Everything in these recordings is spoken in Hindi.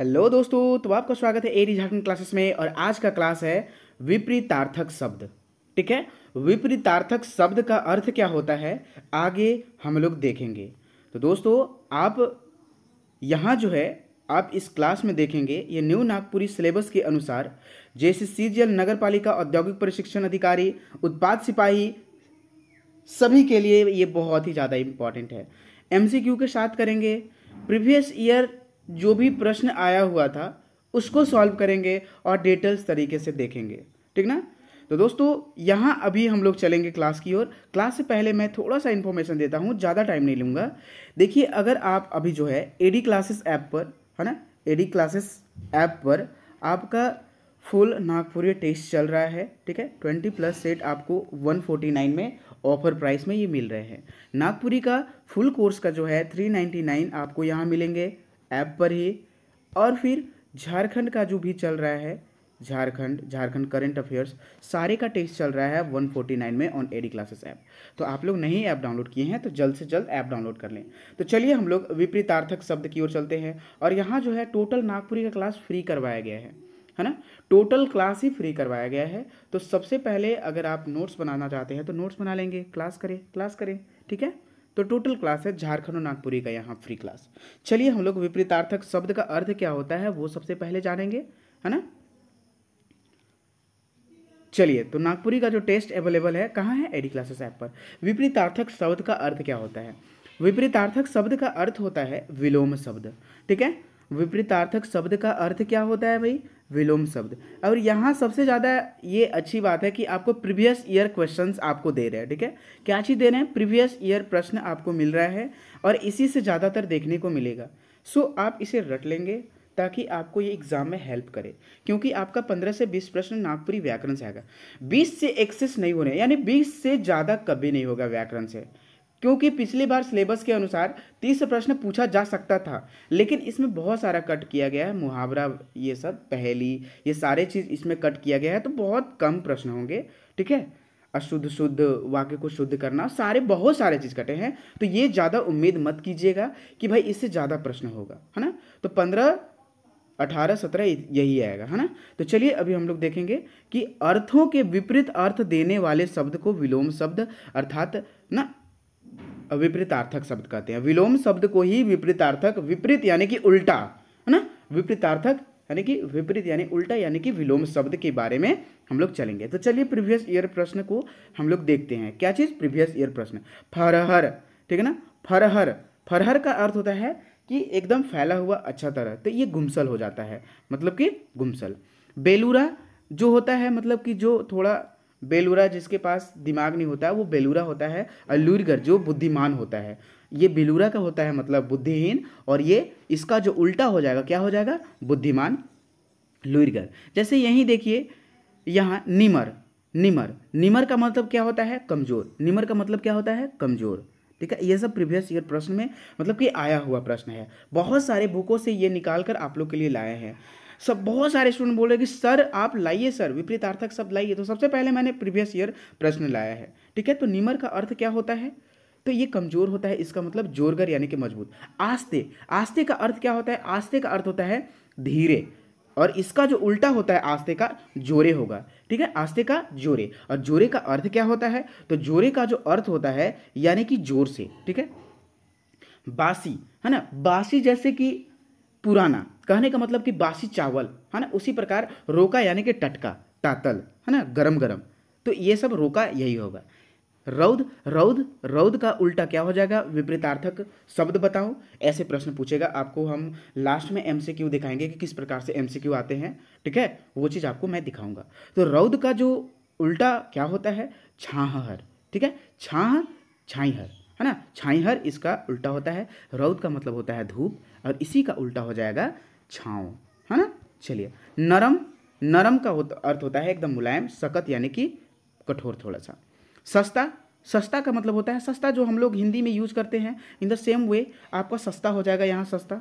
हेलो दोस्तों तो आपका स्वागत है एरी झारखंड क्लासेस में और आज का क्लास है विपरीतार्थक शब्द ठीक है विपरीतार्थक शब्द का अर्थ क्या होता है आगे हम लोग देखेंगे तो दोस्तों आप यहाँ जो है आप इस क्लास में देखेंगे ये न्यू नागपुरी सिलेबस के अनुसार जैसे सीजीएल नगर पालिका औद्योगिक प्रशिक्षण अधिकारी उत्पाद सिपाही सभी के लिए ये बहुत ही ज़्यादा इम्पॉर्टेंट है क्यू के साथ करेंगे प्रीवियस ईयर जो भी प्रश्न आया हुआ था उसको सॉल्व करेंगे और डिटेल्स तरीके से देखेंगे ठीक ना तो दोस्तों यहाँ अभी हम लोग चलेंगे क्लास की ओर क्लास से पहले मैं थोड़ा सा इन्फॉर्मेशन देता हूँ ज़्यादा टाइम नहीं लूँगा देखिए अगर आप अभी जो है एडी क्लासेस ऐप पर है ना एडी क्लासेस ऐप पर आपका फुल नागपुरी टेस्ट चल रहा है ठीक है ट्वेंटी प्लस सेट आपको वन फोर्टी नाइन में ऑफर प्राइस में ये मिल रहे हैं नागपुरी का फुल कोर्स का जो है थ्री नाइन्टी नाइन आपको यहाँ मिलेंगे ऐप पर ही और फिर झारखंड का जो भी चल रहा है झारखंड झारखंड करंट अफेयर्स सारे का टेस्ट चल रहा है 149 में ऑन एडी क्लासेस ऐप तो आप लोग नहीं ऐप डाउनलोड किए हैं तो जल्द से जल्द ऐप डाउनलोड कर लें तो चलिए हम लोग विपरीतार्थक शब्द की ओर चलते हैं और यहाँ जो है टोटल नागपुरी का क्लास फ्री करवाया गया है है ना टोटल क्लास ही फ्री करवाया गया है तो सबसे पहले अगर आप नोट्स बनाना चाहते हैं तो नोट्स बना लेंगे क्लास करें क्लास करें ठीक है तो टोटल क्लास है झारखंड और नागपुरी का यहाँ फ्री क्लास चलिए हम लोग विपरीतार्थक शब्द का अर्थ क्या होता है वो सबसे पहले जानेंगे है ना चलिए तो नागपुरी का जो टेस्ट अवेलेबल है कहाँ है एडी क्लासेस ऐप पर विपरीतार्थक शब्द का अर्थ क्या होता है विपरीतार्थक शब्द का अर्थ होता है विलोम शब्द ठीक है विपरीतार्थक शब्द का अर्थ क्या होता है भाई विलोम शब्द और यहाँ सबसे ज़्यादा ये अच्छी बात है कि आपको प्रीवियस ईयर क्वेश्चंस आपको दे रहे हैं ठीक है क्या चीज़ दे रहे हैं प्रीवियस ईयर प्रश्न आपको मिल रहा है और इसी से ज़्यादातर देखने को मिलेगा सो so, आप इसे रट लेंगे ताकि आपको ये एग्ज़ाम में हेल्प करे क्योंकि आपका पंद्रह से बीस प्रश्न नागपुरी व्याकरण से आएगा बीस से एक्सेस नहीं होने यानी बीस से ज़्यादा कभी नहीं होगा व्याकरण से क्योंकि पिछली बार सिलेबस के अनुसार तीस प्रश्न पूछा जा सकता था लेकिन इसमें बहुत सारा कट किया गया है मुहावरा ये सब पहली ये सारे चीज़ इसमें कट किया गया है तो बहुत कम प्रश्न होंगे ठीक है अशुद्ध शुद्ध वाक्य को शुद्ध करना सारे बहुत सारे चीज़ कटे हैं तो ये ज़्यादा उम्मीद मत कीजिएगा कि भाई इससे ज़्यादा प्रश्न होगा है ना तो पंद्रह अठारह सत्रह यही आएगा है ना तो चलिए अभी हम लोग देखेंगे कि अर्थों के विपरीत अर्थ देने वाले शब्द को विलोम शब्द अर्थात ना विपरीतार्थक शब्द कहते हैं विलोम शब्द को ही विपरीतार्थक विपरीत यानी कि उल्टा है ना विपरीतार्थक यानी कि विपरीत यानी उल्टा यानी कि विलोम शब्द के बारे में हम लोग चलेंगे तो चलिए प्रीवियस ईयर प्रश्न को हम लोग देखते हैं क्या चीज़ प्रीवियस ईयर प्रश्न फरहर ठीक है ना फरहर फरहर का अर्थ होता है कि एकदम फैला हुआ अच्छा तरह तो ये गुमसल हो जाता है मतलब कि गुमसल बेलूरा जो होता है मतलब कि जो थोड़ा बेलूरा जिसके पास दिमाग नहीं होता है वो बेलूरा होता है अल्लूरगर जो बुद्धिमान होता है ये बेलूरा का होता है मतलब बुद्धिहीन और ये इसका जो उल्टा हो जाएगा क्या हो जाएगा बुद्धिमान लुरगर जैसे यहीं देखिए यहाँ निमर निमर निमर का मतलब क्या होता है कमज़ोर निमर का मतलब क्या होता है कमज़ोर ठीक है ये सब प्रीवियस ईयर प्रश्न में मतलब कि आया हुआ प्रश्न है बहुत सारे बुकों से ये निकाल कर आप लोग के लिए लाए हैं सब बहुत सारे स्टूडेंट बोल रहे कि सर आप लाइए सर विपरीतार्थक शब्द लाइए तो सबसे पहले मैंने प्रीवियस ईयर प्रश्न लाया है ठीक है तो निमर का अर्थ क्या होता है तो ये कमजोर होता है इसका मतलब जोरगर यानी कि मजबूत आस्ते आस्ते का अर्थ क्या होता है आस्ते का अर्थ होता है धीरे और इसका जो उल्टा होता है आस्ते का जोरे होगा ठीक है आस्ते का जोरे और जोरे का अर्थ क्या होता है तो जोरे का जो अर्थ होता है यानी कि जोर से ठीक है बासी है ना बासी जैसे कि पुराना कहने का मतलब कि बासी चावल है ना उसी प्रकार रोका यानी कि टटका तातल है ना गरम गरम तो ये सब रोका यही होगा रौद रौद रौद का उल्टा क्या हो जाएगा विपरीतार्थक शब्द बताओ ऐसे प्रश्न पूछेगा आपको हम लास्ट में एमसीक्यू दिखाएंगे कि किस प्रकार से एमसीक्यू आते हैं ठीक है वो चीज़ आपको मैं दिखाऊंगा तो रौद का जो उल्टा क्या होता है छाहर ठीक है छाह छाईहर है ना छाईहर इसका उल्टा होता है रौद का मतलब होता है धूप और इसी का उल्टा हो जाएगा छाँव है ना चलिए नरम नरम का अर्थ होता है एकदम मुलायम सकत यानी कि कठोर थोड़ा सा सस्ता सस्ता का मतलब होता है सस्ता जो हम लोग हिंदी में यूज करते हैं इन द सेम वे आपका सस्ता हो जाएगा यहाँ सस्ता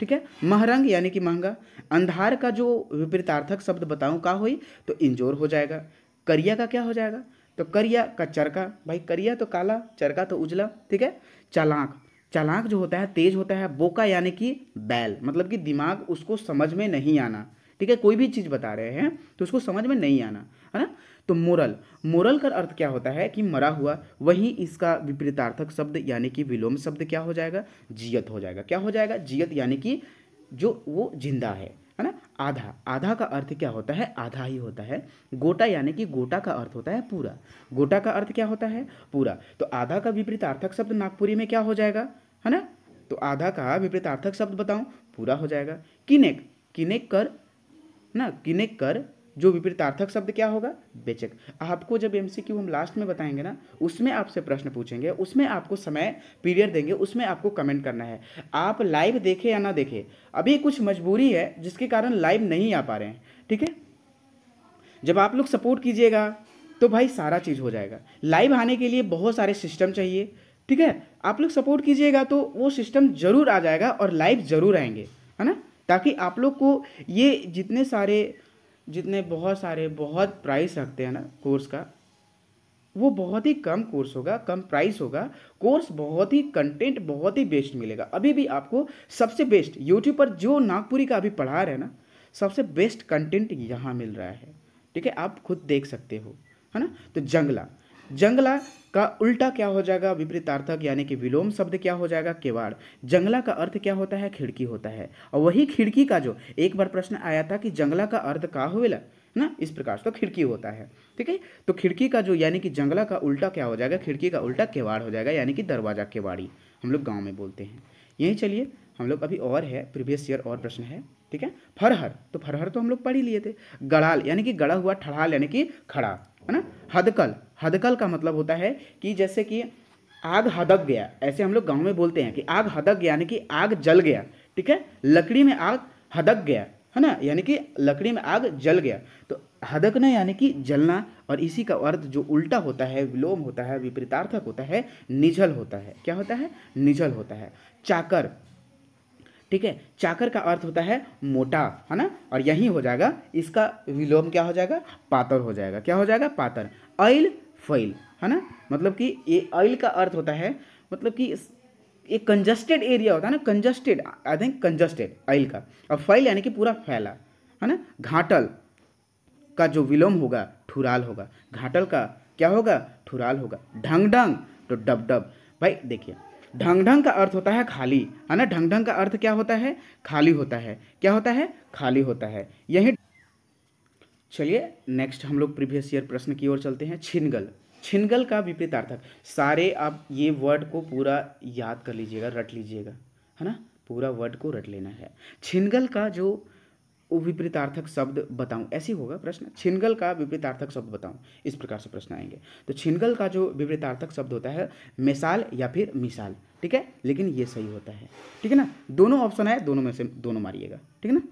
ठीक है महरंग यानी कि महंगा अंधार का जो विपरीतार्थक शब्द बताऊँ का हुई तो इंजोर हो जाएगा करिया का क्या हो जाएगा तो करिया का चरका भाई करिया तो काला चरका तो उजला ठीक है चालाक चालाक जो होता है तेज होता है बोका यानी कि बैल मतलब कि दिमाग उसको समझ में नहीं आना ठीक है कोई भी चीज़ बता रहे हैं तो उसको समझ में नहीं आना है ना तो मोरल मोरल का अर्थ क्या होता है कि मरा हुआ वही इसका विपरीतार्थक शब्द यानी कि विलोम शब्द क्या हो जाएगा जियत हो जाएगा क्या हो जाएगा जियत यानी कि जो वो जिंदा है है ना आधा आधा का अर्थ क्या होता है आधा ही होता है गोटा यानी कि गोटा का अर्थ होता है पूरा गोटा का अर्थ क्या होता है पूरा तो आधा का विपरीतार्थक शब्द नागपुरी में क्या हो जाएगा है ना तो आधा का विपरीतार्थक शब्द बताऊं पूरा हो जाएगा किनेक किनेक कर ना किनेक कर जो विपरीतार्थक शब्द क्या होगा बेचक आपको जब एमसीक्यू हम लास्ट में बताएंगे ना उसमें आपसे प्रश्न पूछेंगे उसमें आपको समय पीरियड देंगे उसमें आपको कमेंट करना है आप लाइव देखे या ना देखे अभी कुछ मजबूरी है जिसके कारण लाइव नहीं आ पा रहे हैं ठीक है जब आप लोग सपोर्ट कीजिएगा तो भाई सारा चीज़ हो जाएगा लाइव आने के लिए बहुत सारे सिस्टम चाहिए ठीक है आप लोग सपोर्ट कीजिएगा तो वो सिस्टम ज़रूर आ जाएगा और लाइव ज़रूर आएंगे है ना ताकि आप लोग को ये जितने सारे जितने बहुत सारे बहुत प्राइस रखते हैं ना कोर्स का वो बहुत ही कम कोर्स होगा कम प्राइस होगा कोर्स बहुत ही कंटेंट बहुत ही बेस्ट मिलेगा अभी भी आपको सबसे बेस्ट यूट्यूब पर जो नागपुरी का अभी पढ़ा रहे हैं ना सबसे बेस्ट कंटेंट यहाँ मिल रहा है ठीक है आप खुद देख सकते हो है ना तो जंगला जंगला का उल्टा क्या हो जाएगा विपरीतार्थक यानी कि विलोम शब्द क्या हो जाएगा केवाड़ जंगला का अर्थ क्या होता है खिड़की होता है और वही खिड़की का जो एक बार प्रश्न आया था कि जंगला का अर्थ का होवेला ना इस प्रकार से तो खिड़की होता है ठीक है तो खिड़की का जो यानी कि जंगला का उल्टा क्या हो जाएगा खिड़की का उल्टा केवाड़ हो जाएगा यानी कि दरवाजा केवाड़ी हम लोग गाँव में बोलते हैं यही चलिए हम लोग अभी और है प्रीवियस ईयर और प्रश्न है ठीक है फरहर तो फरहर तो हम लोग पढ़ ही लिए थे गड़ाल यानी कि गड़ा हुआ ठड़ाल यानी कि खड़ा है ना हदकल हदकल का मतलब होता है कि जैसे कि आग हदक गया ऐसे हम लोग गाँव में बोलते हैं कि आग हदक गया यानी कि आग जल गया ठीक है लकड़ी में आग हदक गया है ना यानी कि लकड़ी में आग जल गया तो हदकना यानी कि जलना और इसी का अर्थ जो उल्टा होता है विलोम होता है विपरीतार्थक होता है निझल होता है क्या होता है निझल होता है चाकर ठीक है चाकर का अर्थ होता है मोटा है ना और यही हो जाएगा इसका विलोम क्या हो जाएगा पातर हो जाएगा क्या हो जाएगा पातर ऐल फैल है ना मतलब कि ये अल का अर्थ होता है मतलब कि एक कंजस्टेड एरिया होता है ना congested I think congested aisle का और फैल यानी कि पूरा फैला है ना घाटल का जो विलोम होगा ठुराल होगा घाटल का क्या होगा ठुराल होगा ढंग ढंग तो डब डब भाई देखिए ढंग ढंग का अर्थ होता है खाली है ना ढंग ढंग का अर्थ क्या होता है खाली होता है क्या होता है खाली होता है यही चलिए नेक्स्ट हम लोग प्रीवियस ईयर प्रश्न की ओर चलते हैं छिनगल छिनगल का विपरीत अर्थक सारे आप ये वर्ड को पूरा याद कर लीजिएगा रट लीजिएगा है ना पूरा वर्ड को रट लेना है छिनगल का जो विपरीतार्थक शब्द बताऊं ऐसी होगा प्रश्न छिनगल का विपरीतार्थक शब्द बताऊं इस प्रकार से प्रश्न आएंगे तो छिनगल का जो विपरीतार्थक शब्द होता है मिसाल या फिर मिसाल ठीक है लेकिन ये सही होता है ठीक है ना दोनों ऑप्शन है दोनों में से दोनों मारिएगा ठीक है ना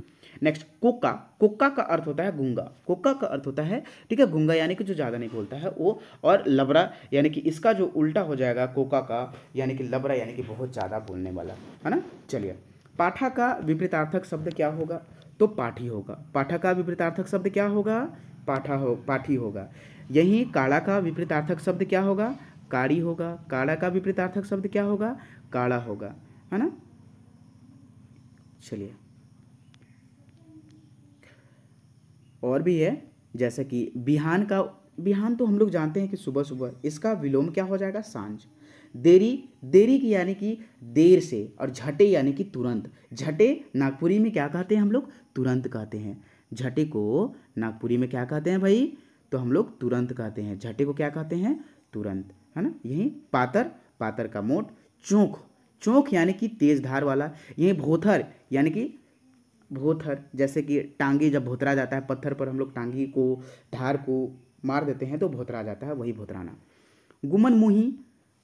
नेक्स्ट कोक्का कोक्का का अर्थ होता है गुंगा कोका का अर्थ होता है ठीक है गुंगा यानी कि जो ज़्यादा नहीं बोलता है वो और लबरा यानी कि इसका जो उल्टा हो जाएगा कोका का यानी कि लबरा यानी कि बहुत ज़्यादा बोलने वाला है ना चलिए पाठा का विपरीतार्थक शब्द क्या होगा तो पाठी होगा पाठा का विपरीतार्थक शब्द क्या होगा पाठा हो पाठी होगा यही काड़ा का विपरीतार्थक शब्द क्या होगा काड़ी होगा काड़ा का विपरीतार्थक शब्द क्या होगा काड़ा होगा है ना चलिए और भी है जैसे कि बिहान का बिहान तो हम लोग जानते हैं कि सुबह सुबह इसका विलोम क्या हो जाएगा सांझ देरी देरी की यानी कि देर से और झटे यानी कि तुरंत झटे नागपुरी में क्या कहते हैं हम लोग तुरंत कहते हैं झटे को नागपुरी में क्या कहते हैं भाई तो हम लोग तुरंत कहते हैं झटे को क्या कहते हैं तुरंत है ना यही पातर पातर का मोट चौंक चौंक यानी कि तेज धार वाला यही भोथर यानी कि भोथर जैसे कि टांगी जब भोतरा जाता है पत्थर पर हम लोग टांगी को धार को मार देते हैं तो भोतरा जाता है वही भोतराना गुमन मुही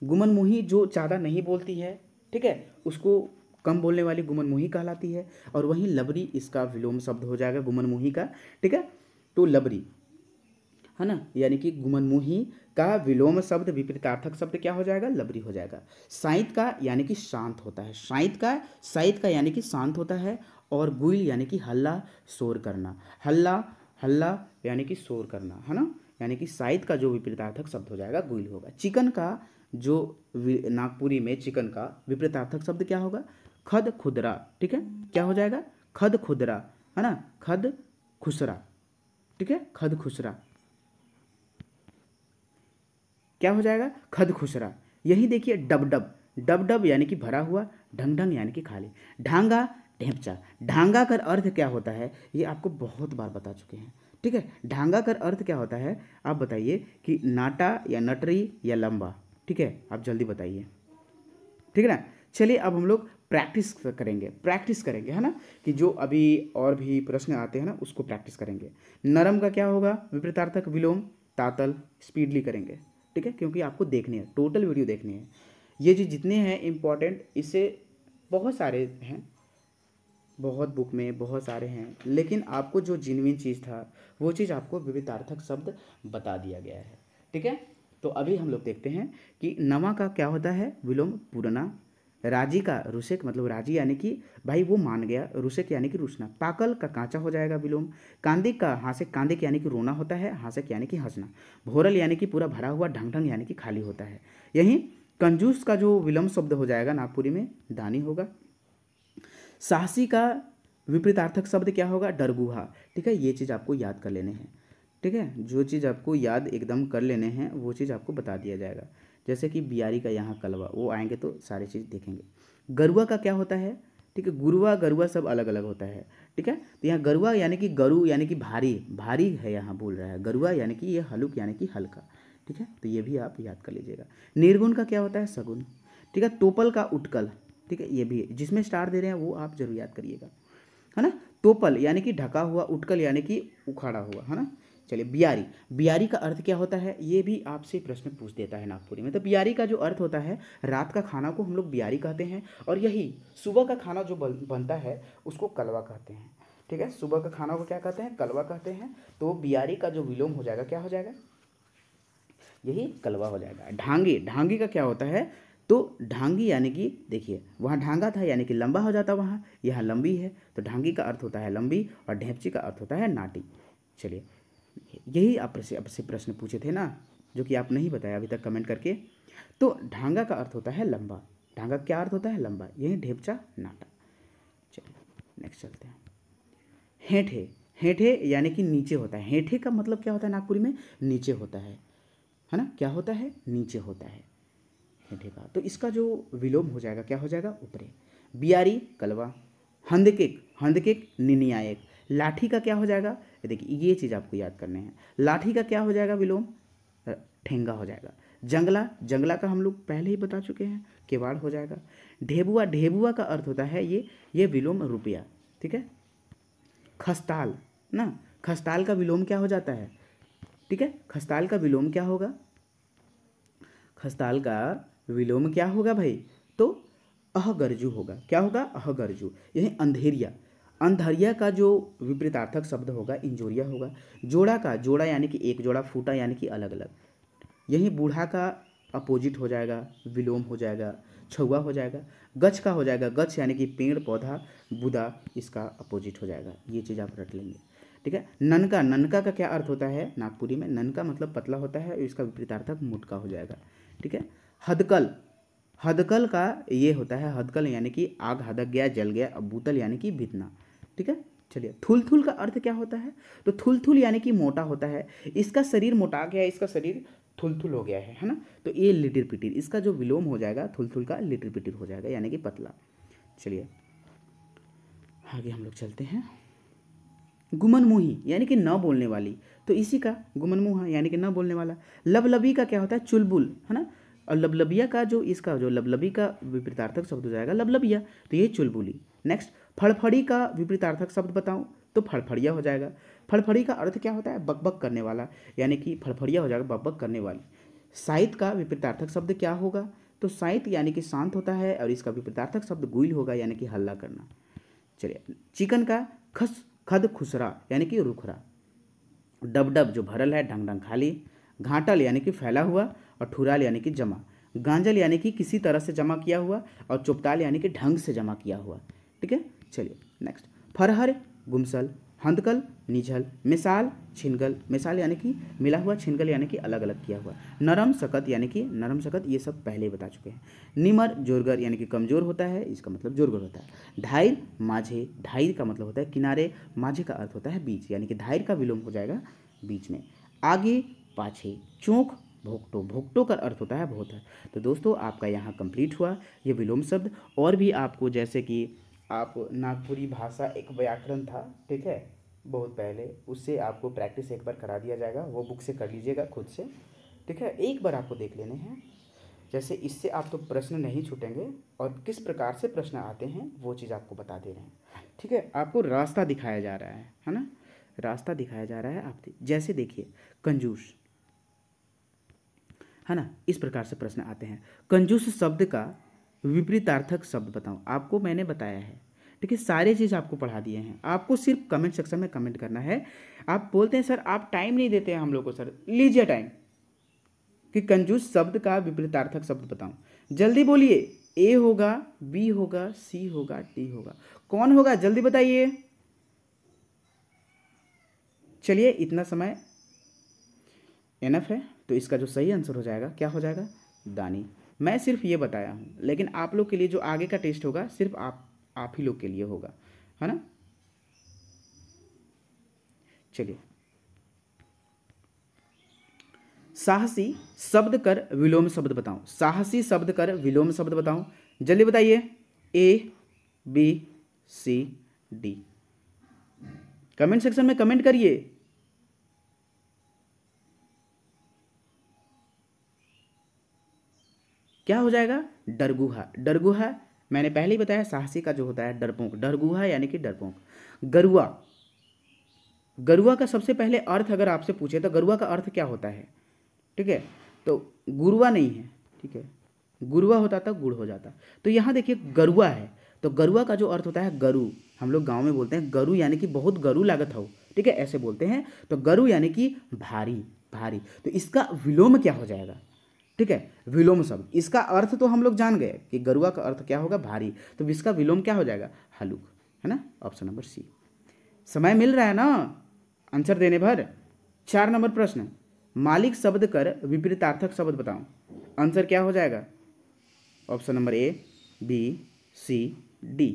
गुमन मुही जो ज़्यादा नहीं बोलती है ठीक है उसको कम बोलने वाली गुमन मुही कहलाती है और वहीं लबरी इसका विलोम शब्द हो जाएगा गुमन मुही का ठीक है तो लबरी है ना यानी कि मुही का विलोम शब्द विपरीतार्थक शब्द क्या हो जाएगा लबरी हो जाएगा साइत का यानी कि शांत होता है साइत का साइत का यानी कि शांत होता है और गुइल यानी कि हल्ला शोर करना हल्ला हल्ला यानी कि शोर करना है ना यानी कि साइत का जो विपरीतार्थक शब्द हो जाएगा गुइल होगा चिकन का जो नागपुरी में चिकन का विपरीतार्थक शब्द क्या होगा खद खुदरा ठीक है क्या हो जाएगा खद खुदरा है ना खद खुसरा ठीक है खद खुसरा क्या हो जाएगा खद खुसरा यही देखिए डब डब डब डब यानी कि भरा हुआ ढंग ढंग यानी कि खाली ढांगा ढेपचा ढांगा कर अर्थ क्या होता है ये आपको बहुत बार बता चुके हैं ठीक है ढांगा कर अर्थ क्या होता है आप बताइए कि नाटा या नटरी या लंबा ठीक है आप जल्दी बताइए ठीक है ना चलिए अब हम लोग प्रैक्टिस करेंगे प्रैक्टिस करेंगे है ना कि जो अभी और भी प्रश्न आते हैं ना उसको प्रैक्टिस करेंगे नरम का क्या होगा विपरीतार्थक विलोम तातल स्पीडली करेंगे ठीक है क्योंकि आपको देखनी है टोटल वीडियो देखनी है ये जो जितने हैं इम्पॉर्टेंट इसे बहुत सारे हैं बहुत बुक में बहुत सारे हैं लेकिन आपको जो जिनविन चीज़ था वो चीज़ आपको विविधार्थक शब्द बता दिया गया है ठीक है तो अभी हम लोग देखते हैं कि नवा का क्या होता है विलोम पूर्णा राजी का रुसेक मतलब राजी यानी कि भाई वो मान गया रुसेक यानी कि रुसना पाकल का कांचा हो जाएगा विलोम कांदिक का हासिक कांदिक यानी कि रोना होता है हासिक यानी कि हंसना भोरल यानी कि पूरा भरा हुआ ढंग ढंग यानी कि खाली होता है यहीं कंजूस का जो विलोम शब्द हो जाएगा नागपुरी में दानी होगा साहसी का विपरीतार्थक शब्द क्या होगा डरगुहा ठीक है ये चीज़ आपको याद कर लेने हैं ठीक है जो चीज़ आपको याद एकदम कर लेने हैं वो चीज़ आपको बता दिया जाएगा जैसे कि बियारी का यहाँ कलवा वो आएंगे तो सारी चीज़ देखेंगे गरुआ का क्या होता है ठीक है गुरुआ गरुआ सब अलग अलग होता है ठीक है तो यहाँ गरुआ यानी कि गरु यानी कि भारी भारी है यहाँ बोल रहा है गरुआ यानी कि ये हलुक यानी कि हल्का ठीक है तो ये भी आप याद कर लीजिएगा निर्गुण का क्या होता है सगुन ठीक है तोपल का उटकल ठीक है ये भी जिसमें स्टार दे रहे हैं वो आप जरूर याद करिएगा है ना तोपल यानी कि ढका हुआ उटकल यानी कि उखाड़ा हुआ है ना चलिए बियारी बियारी का अर्थ क्या होता है ये भी आपसे प्रश्न पूछ देता है नागपुरी में तो बियारी का जो अर्थ होता है रात का खाना को हम लोग बियारी कहते हैं और यही सुबह का खाना जो बन, बनता है उसको कलवा कहते हैं ठीक है सुबह का खाना को क्या कहते हैं कलवा कहते हैं तो बियारी का जो विलोम हो जाएगा क्या हो जाएगा यही कलवा हो जाएगा ढांगी ढांगी का क्या होता है तो ढांगी यानी कि देखिए वहाँ ढांगा था यानी कि लंबा हो जाता वहाँ यहाँ लंबी है तो ढांगी का अर्थ होता है लंबी और ढेपची का अर्थ होता है नाटी चलिए यही आपसे आपसे प्रश्न पूछे थे ना जो कि आप नहीं बताया अभी तक कमेंट करके तो ढांगा का अर्थ होता है लंबा ढांगा क्या अर्थ होता है लंबा यही ढेपचा नाटा चलो नेक्स्ट चलते हैं हेठे हेठे यानी कि नीचे होता है हेठे का मतलब क्या होता है नागपुरी में नीचे होता है है ना क्या होता है नीचे होता है हेठे का तो इसका जो विलोम हो जाएगा क्या हो जाएगा ऊपरे बियारी कलवा हंदकेक हंदकेक निनियायक लाठी का क्या हो जाएगा ये देखिए ये चीज़ आपको याद करने हैं लाठी का क्या हो जाएगा विलोम ठेंगा हो जाएगा जंगला जंगला का हम लोग पहले ही बता चुके हैं केवाड़ हो जाएगा ढेबुआ ढेबुआ का अर्थ होता है ये ये विलोम रुपया ठीक है खस्ताल ना खस्ताल का विलोम क्या हो जाता है ठीक है खस्ताल का विलोम क्या होगा खस्ताल का विलोम क्या होगा भाई तो अहगरजू होगा क्या होगा अहगरजू यही अंधेरिया अंधरिया का जो विपरीतार्थक शब्द होगा इंजोरिया होगा जोड़ा का जोड़ा यानी कि एक जोड़ा फूटा यानी कि अलग अलग यही बूढ़ा का अपोजिट हो जाएगा विलोम हो जाएगा छुआ हो जाएगा गच का हो जाएगा गच यानी कि पेड़ पौधा बुदा इसका अपोजिट हो जाएगा ये चीज़ आप रट लेंगे ठीक है ननका ननका का क्या अर्थ होता है नागपुरी में ननका मतलब पतला होता है इसका विपरीतार्थक मुटका हो जाएगा ठीक है हदकल हदकल का ये होता है हदकल यानी कि आग हदक गया जल गया अब बूतल यानी कि भितना ठीक है चलिए थुलथुल का अर्थ क्या होता है तो थुलथुल यानी कि मोटा होता है इसका शरीर मोटा गया है इसका शरीर थुलथुल हो गया है है ना तो ये लिटिर पिटिर इसका जो विलोम हो जाएगा थुलथुल का लिटिर पिटिर हो जाएगा यानी कि पतला चलिए आगे हम लोग चलते हैं गुमनमुही यानी कि न बोलने वाली तो इसी का गुमनमुहा यानी कि न बोलने वाला लबलबी का क्या होता है चुलबुल है ना और लबलबिया का जो इसका जो लबलबी का विपरीतार्थक शब्द हो जाएगा लबलबिया तो ये चुलबुली नेक्स्ट फड़फड़ी का विपरीतार्थक शब्द बताऊं तो फड़फड़िया हो जाएगा फड़फड़ी का अर्थ क्या होता है बकबक करने वाला यानी कि फड़फड़िया हो जाएगा बकबक करने वाली साइत का विपरीतार्थक शब्द क्या होगा तो साइत यानी कि शांत होता है और इसका विपरीतार्थक शब्द गुइल होगा यानी कि हल्ला करना चलिए चिकन का खस खद खुसरा यानी कि रुखरा डब डब जो भरल है ढंग ढंग खाली घाटल यानी कि फैला हुआ और ठुराल यानी कि जमा गांजल यानी कि किसी तरह से जमा किया हुआ और चुपताल यानी कि ढंग से जमा किया हुआ ठीक है चलिए नेक्स्ट फरहर गुमसल हंदकल निझल मिसाल छिनगल मिसाल यानी कि मिला हुआ छिनगल यानी कि अलग अलग किया हुआ नरम सकत यानी कि नरम सकत ये सब पहले बता चुके हैं निमर जोरगर यानी कि कमजोर होता है इसका मतलब जोरगर होता है धाइर माझे धाइर का मतलब होता है किनारे माझे का अर्थ होता है बीच यानी कि धाइर का विलोम हो जाएगा बीच में आगे पाछे चौंक भोक्टो भोक्टो का अर्थ होता है बहुत है तो दोस्तों आपका यहाँ कंप्लीट हुआ ये विलोम शब्द और भी आपको जैसे कि आप नागपुरी भाषा एक व्याकरण था ठीक है बहुत पहले उससे आपको प्रैक्टिस एक बार करा दिया जाएगा वो बुक से कर लीजिएगा खुद से ठीक है एक बार आपको देख लेने हैं जैसे इससे आप तो प्रश्न नहीं छूटेंगे और किस प्रकार से प्रश्न आते हैं वो चीज़ आपको बता दे रहे हैं ठीक है आपको रास्ता दिखाया जा रहा है है ना रास्ता दिखाया जा रहा है आप जैसे देखिए कंजूस है ना इस प्रकार से प्रश्न आते हैं कंजूस शब्द का विपरीतार्थक शब्द बताऊँ आपको मैंने बताया है ठीक है सारे चीज़ आपको पढ़ा दिए हैं आपको सिर्फ कमेंट सेक्शन में कमेंट करना है आप बोलते हैं सर आप टाइम नहीं देते हैं हम लोग को सर लीजिए टाइम कि कंजूस शब्द का विपरीतार्थक शब्द बताऊँ जल्दी बोलिए ए होगा बी होगा सी होगा डी होगा कौन होगा जल्दी बताइए चलिए इतना समय एनफ है तो इसका जो सही आंसर हो जाएगा क्या हो जाएगा दानी मैं सिर्फ ये बताया हूँ लेकिन आप लोग के लिए जो आगे का टेस्ट होगा सिर्फ आप आप ही लोग के लिए होगा है ना चलिए साहसी शब्द कर विलोम शब्द बताऊं साहसी शब्द कर विलोम शब्द बताऊं जल्दी बताइए A B C D comment section में कमेंट करिए क्या हो जाएगा डरगुहा डरगुहा मैंने पहले ही बताया साहसी का जो होता है डरपोंक डरगुहा यानी कि डरपोंक गरुआ गरुआ का सबसे पहले अर्थ अगर आपसे पूछे तो गरुआ का अर्थ क्या होता है ठीक है तो गुरुआ नहीं है ठीक है गुरुआ होता था गुड़ हो जाता तो यहाँ देखिए गरुआ है तो गरुआ का जो अर्थ होता है गरु हम लोग गाँव में बोलते हैं गरु यानी कि बहुत गरु लागत हो ठीक है ऐसे बोलते हैं तो गरु यानी कि भारी भारी तो इसका विलोम क्या हो जाएगा ठीक है विलोम शब्द इसका अर्थ तो हम लोग जान गए कि गरुआ का अर्थ क्या होगा भारी तो इसका विलोम क्या हो जाएगा हलुक है ना ऑप्शन नंबर सी समय मिल रहा है ना आंसर देने भर चार नंबर प्रश्न मालिक शब्द कर विपरीतार्थक शब्द बताओ आंसर क्या हो जाएगा option number A B C D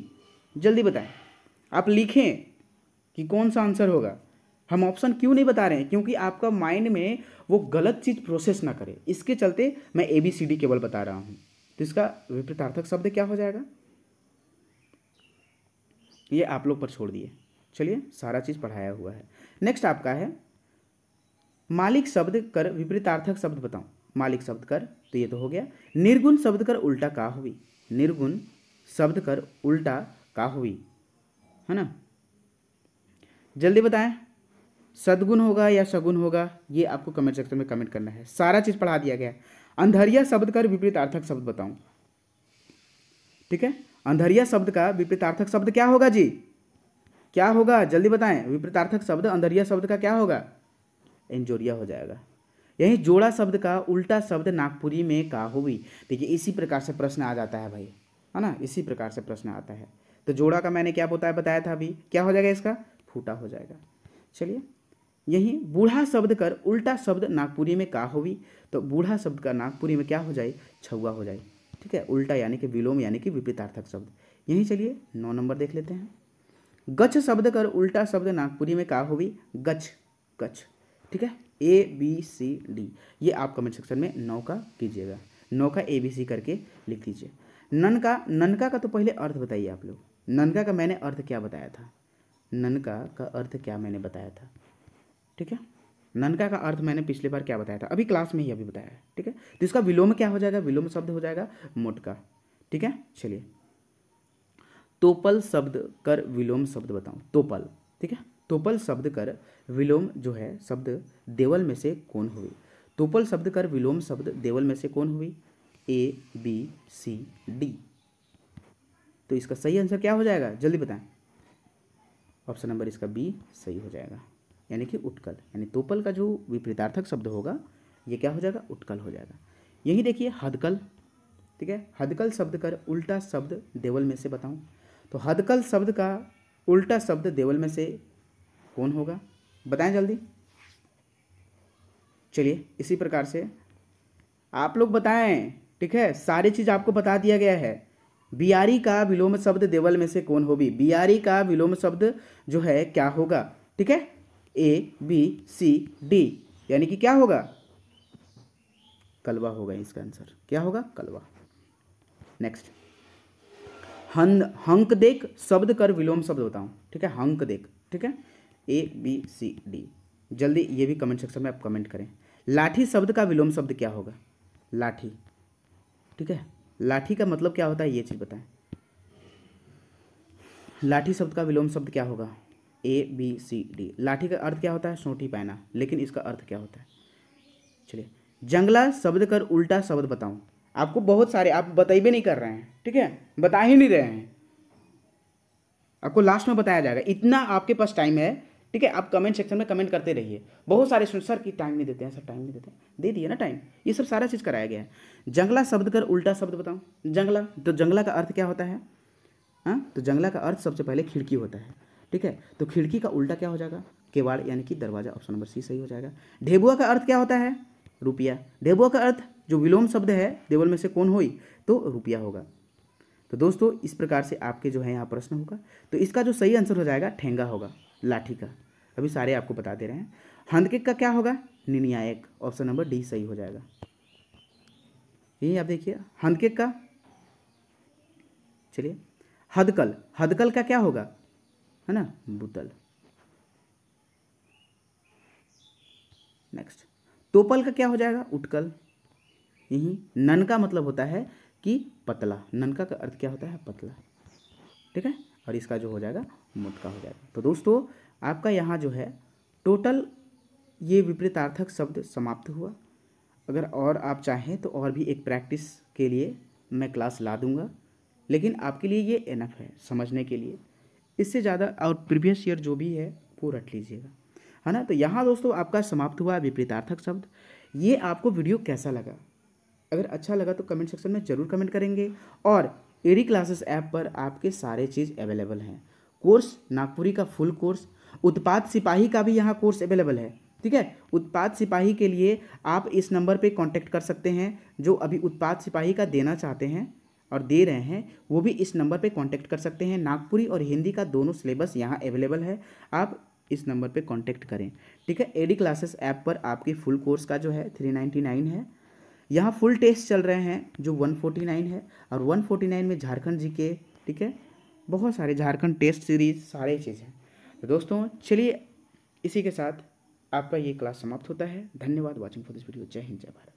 जल्दी बताएं आप लिखें कि कौन सा आंसर होगा हम ऑप्शन क्यों नहीं बता रहे हैं क्योंकि आपका माइंड में वो गलत चीज़ प्रोसेस ना करे इसके चलते मैं ए बी सी डी केवल बता रहा हूँ तो इसका विपरीतार्थक शब्द क्या हो जाएगा ये आप लोग पर छोड़ दिए चलिए सारा चीज़ पढ़ाया हुआ है नेक्स्ट आपका है मालिक शब्द कर विपरीतार्थक शब्द बताऊं मालिक शब्द कर तो ये तो हो गया निर्गुण शब्द कर उल्टा का हुई निर्गुण शब्द कर उल्टा का हुई है ना जल्दी बताएं सदगुण होगा या सगुण होगा ये आपको कमेंट सेक्शन में कमेंट करना है सारा चीज़ पढ़ा दिया गया है अंधरिया शब्द का विपरीत अर्थक शब्द बताऊं ठीक है अंधरिया शब्द का विपरीतार्थक शब्द क्या होगा जी क्या होगा जल्दी बताएं विपरीतार्थक शब्द अंधरिया शब्द का क्या होगा एंजोरिया हो जाएगा यही जोड़ा शब्द का उल्टा शब्द नागपुरी में का हुई देखिए इसी प्रकार से प्रश्न आ जाता है भाई है ना इसी प्रकार से प्रश्न आता है तो जोड़ा का मैंने क्या बताया बताया था अभी क्या हो जाएगा इसका फूटा हो जाएगा चलिए यहीं बूढ़ा शब्द कर उल्टा शब्द नागपुरी में का होगी तो बूढ़ा शब्द का नागपुरी में क्या हो जाए छुआ हो जाए ठीक है उल्टा यानी कि विलोम यानी कि विपरीतार्थक शब्द यहीं चलिए नौ नंबर देख लेते हैं गच्छ शब्द कर उल्टा शब्द नागपुरी में का होगी गच्छ गच ठीक है ए बी सी डी ये आप कमेंट सेक्शन में नौ का कीजिएगा नौ का ए बी सी करके लिख दीजिए नन का ननका का तो पहले अर्थ बताइए आप लोग ननका का मैंने अर्थ क्या बताया था ननका का अर्थ क्या मैंने बताया था ठीक है ननका का अर्थ मैंने पिछले बार क्या बताया था अभी क्लास में ही अभी बताया है ठीक है तो इसका विलोम क्या हो जाएगा विलोम शब्द हो जाएगा मोटका ठीक है चलिए तोपल शब्द कर विलोम शब्द बताऊँ तोपल ठीक है तोपल शब्द कर विलोम जो है शब्द देवल में से कौन हुई तोपल शब्द कर विलोम शब्द देवल में से कौन हुई ए बी सी डी तो इसका सही आंसर क्या हो जाएगा जल्दी बताएं ऑप्शन नंबर इसका बी सही हो जाएगा यानी कि उत्कल यानी तोपल का जो विपरीतार्थक शब्द होगा ये क्या हो जाएगा उत्कल हो जाएगा यही देखिए हदकल ठीक है हदकल शब्द कर उल्टा शब्द देवल में से बताऊँ तो हदकल शब्द का उल्टा शब्द देवल में से कौन होगा बताएं जल्दी चलिए इसी प्रकार से आप लोग बताएं ठीक है सारी चीज़ आपको बता दिया गया है बियारी का विलोम शब्द देवल में से कौन होगी बियारी का विलोम शब्द जो है क्या होगा ठीक है ए बी सी डी यानी कि क्या होगा कलवा होगा इसका आंसर क्या होगा कलवा नेक्स्ट हंद हंक देख शब्द कर विलोम शब्द बताऊं ठीक है हंक देख ठीक है ए बी सी डी जल्दी ये भी कमेंट सेक्शन में आप कमेंट करें लाठी शब्द का विलोम शब्द क्या होगा लाठी ठीक है लाठी का मतलब क्या होता है ये चीज़ बताएं लाठी शब्द का विलोम शब्द क्या होगा ए बी सी डी लाठी का अर्थ क्या होता है सोटी पहना लेकिन इसका अर्थ क्या होता है चलिए जंगला शब्द कर उल्टा शब्द बताऊं आपको बहुत सारे आप बताई भी नहीं कर रहे हैं ठीक है बता ही नहीं रहे हैं आपको लास्ट में बताया जाएगा इतना आपके पास टाइम है ठीक है आप कमेंट सेक्शन में कमेंट करते रहिए बहुत सारे सुन सर की टाइम नहीं देते हैं सर टाइम नहीं देते हैं दे दिए ना टाइम ये सब सारा चीज़ कराया गया है जंगला शब्द कर उल्टा शब्द बताऊँ जंगला तो जंगला का अर्थ क्या होता है हाँ तो जंगला का अर्थ सबसे पहले खिड़की होता है ठीक है तो खिड़की का उल्टा क्या हो जाएगा केवाड़ यानी कि दरवाजा ऑप्शन नंबर सी सही हो जाएगा ढेबुआ का अर्थ क्या होता है रुपया ढेबुआ का अर्थ जो विलोम शब्द है देवल में से कौन हो तो रुपया होगा तो दोस्तों इस प्रकार से आपके जो है यहाँ प्रश्न होगा तो इसका जो सही आंसर हो जाएगा ठेंगा होगा लाठी का अभी सारे आपको बता दे रहे हैं हंदकेक का क्या होगा निन्यायक ऑप्शन नंबर डी सही हो जाएगा यही आप देखिए हंदकेक का चलिए हदकल हदकल का क्या होगा है ना बुतल नेक्स्ट टोपल का क्या हो जाएगा उटकल यही नन का मतलब होता है कि पतला ननका का अर्थ क्या होता है पतला ठीक है और इसका जो हो जाएगा मुटका हो जाएगा तो दोस्तों आपका यहाँ जो है टोटल ये विपरीतार्थक शब्द समाप्त हुआ अगर और आप चाहें तो और भी एक प्रैक्टिस के लिए मैं क्लास ला दूँगा लेकिन आपके लिए ये एनफ है समझने के लिए इससे ज़्यादा और प्रीवियस ईयर जो भी है वो रट लीजिएगा है ना तो यहाँ दोस्तों आपका समाप्त हुआ विपरीतार्थक शब्द ये आपको वीडियो कैसा लगा अगर अच्छा लगा तो कमेंट सेक्शन में ज़रूर कमेंट करेंगे और एडी क्लासेस ऐप पर आपके सारे चीज़ अवेलेबल हैं कोर्स नागपुरी का फुल कोर्स उत्पाद सिपाही का भी यहाँ कोर्स अवेलेबल है ठीक है उत्पाद सिपाही के लिए आप इस नंबर पे कांटेक्ट कर सकते हैं जो अभी उत्पाद सिपाही का देना चाहते हैं और दे रहे हैं वो भी इस नंबर पे कांटेक्ट कर सकते हैं नागपुरी और हिंदी का दोनों सिलेबस यहाँ अवेलेबल है आप इस नंबर पे कांटेक्ट करें ठीक है एडी क्लासेस ऐप पर आपके फुल कोर्स का जो है थ्री नाइन्टी नाइन है यहाँ फुल टेस्ट चल रहे हैं जो वन फोर्टी नाइन है और वन फोर्टी नाइन में झारखंड जी के ठीक है बहुत सारे झारखंड टेस्ट सीरीज सारे चीज़ हैं तो दोस्तों चलिए इसी के साथ आपका ये क्लास समाप्त होता है धन्यवाद वॉचिंग फॉर दिस वीडियो जय हिंद जय भारत